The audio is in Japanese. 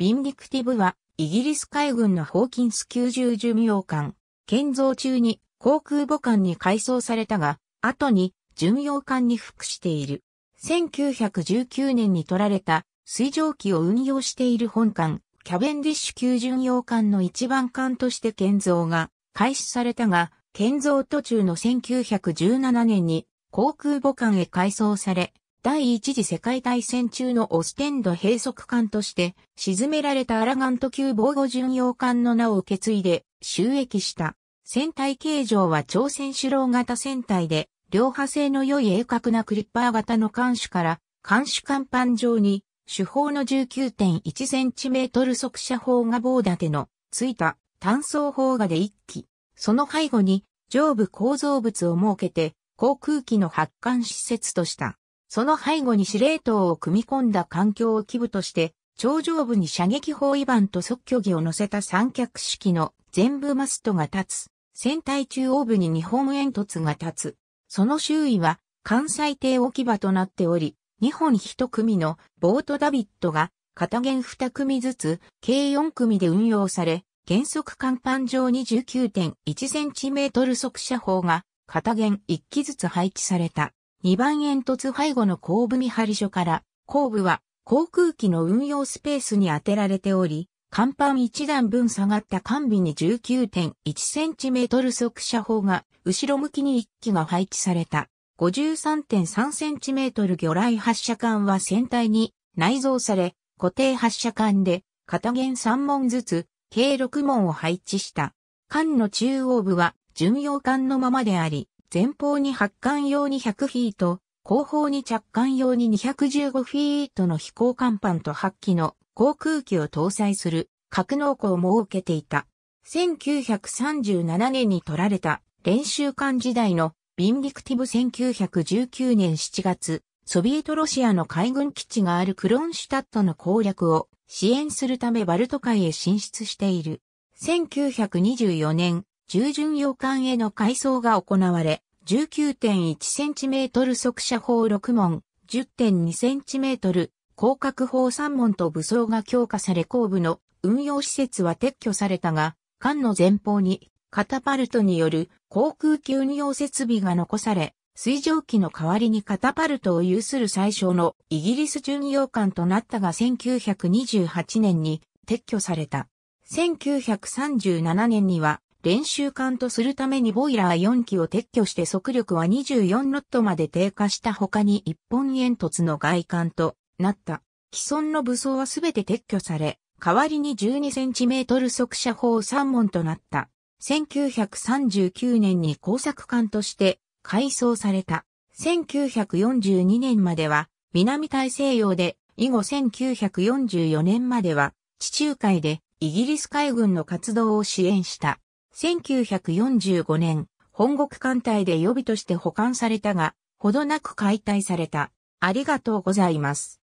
ビンディクティブは、イギリス海軍のホーキンス90巡洋艦、建造中に航空母艦に改装されたが、後に巡洋艦に服している。1919年に取られた水蒸気を運用している本艦、キャベンディッシュ級巡洋艦の一番艦として建造が開始されたが、建造途中の1917年に航空母艦へ改装され、第一次世界大戦中のオステンド閉塞艦として沈められたアラガント級防護巡洋艦の名を受け継いで収益した。船体形状は朝鮮主郎型船体で、両派性の良い鋭角なクリッパー型の艦首から、艦首甲板上に、主砲の 19.1cm 速射砲が棒立ての、ついた単装砲がで1機。その背後に、上部構造物を設けて、航空機の発艦施設とした。その背後に司令塔を組み込んだ環境を基部として、頂上部に射撃砲位板と即挙儀を乗せた三脚式の全部マストが立つ。船体中央部に日本煙突が立つ。その周囲は関西艇置き場となっており、日本一組のボートダビットが片弦二組ずつ計四組で運用され、原則甲板上 29.1cm 速射砲が片弦一機ずつ配置された。2番煙突背後の後部見張り所から、後部は航空機の運用スペースに当てられており、甲板1段分下がった艦尾に 19.1cm 速射砲が後ろ向きに1機が配置された。53.3cm 魚雷発射管は船体に内蔵され、固定発射管で片弦3門ずつ、計6門を配置した。艦の中央部は巡洋艦のままであり、前方に発艦用に100フィート、後方に着艦用に215フィートの飛行甲板と8機の航空機を搭載する格納庫を設けていた。1937年に取られた練習艦時代のビンディクティブ1919年7月、ソビエトロシアの海軍基地があるクロンシュタットの攻略を支援するためバルト海へ進出している。1924年、従巡洋艦への改装が行われ、19.1cm 速射砲6門、10.2cm、広角砲3門と武装が強化され後部の運用施設は撤去されたが、艦の前方にカタパルトによる航空機運用設備が残され、水蒸気の代わりにカタパルトを有する最小のイギリス巡洋艦となったが1928年に撤去された。1937年には練習艦とするためにボイラー4機を撤去して速力は24ノットまで低下した他に一本煙突の外艦となった。既存の武装はすべて撤去され、代わりに 12cm 速射砲3門となった。1939年に工作艦として改装された。1942年までは南大西洋で、以後1944年までは地中海でイギリス海軍の活動を支援した。1945年、本国艦隊で予備として保管されたが、ほどなく解体された。ありがとうございます。